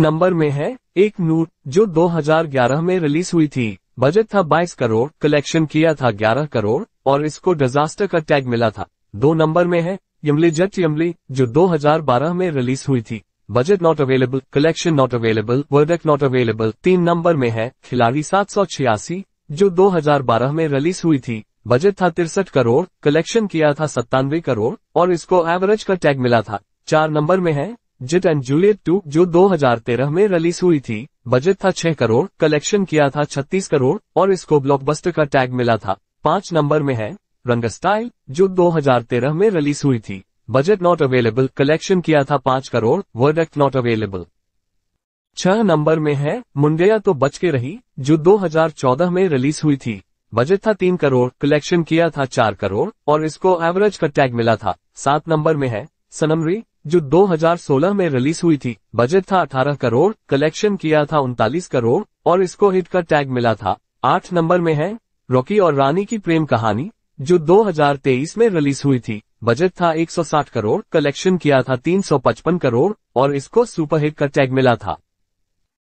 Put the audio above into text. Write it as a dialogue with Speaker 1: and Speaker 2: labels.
Speaker 1: number में है एक नूट जो 2011 में रिलीज हुई थी बजट था 22 करोड़ कलेक्शन किया था 11 करोड़ और इसको डिजास्टर का टैग मिला था दो नंबर में है यमली जट यमली जो 2012 में रिलीज हुई थी budget not available collection not available वर्डक नॉट अवेलेबल तीन नंबर में है खिलाड़ी सात जो 2012 में रिलीज हुई थी बजट था तिरसठ करोड़ कलेक्शन किया था सत्तानवे करोड़ और इसको एवरेज का टैग मिला था चार नंबर में है जिट एंड जूलियट टू जो 2013 में रिलीज हुई थी बजट था 6 करोड़ कलेक्शन किया था 36 करोड़ और इसको ब्लॉकबस्टर का टैग मिला था पांच नंबर में है रंगस्टाइल जो 2013 में रिलीज हुई थी बजट नॉट अवेलेबल कलेक्शन किया था पांच करोड़ वर्ड एक्ट नॉट अवेलेबल छह नंबर में है मुंडिया तो बच के रही जो 2014 में रिलीज हुई थी बजट था तीन करोड़ कलेक्शन किया था चार करोड़ और इसको एवरेज का टैग मिला था सात नंबर में है सनमरी जो 2016 में रिलीज हुई थी बजट था 18 करोड़ कलेक्शन किया था उनतालीस करोड़ और इसको हिट का टैग मिला था आठ नंबर में है रॉकी और रानी की प्रेम कहानी जो 2023 में रिलीज हुई थी बजट था 160 करोड़ कलेक्शन किया था 355 करोड़ और इसको सुपरहिट का टैग मिला था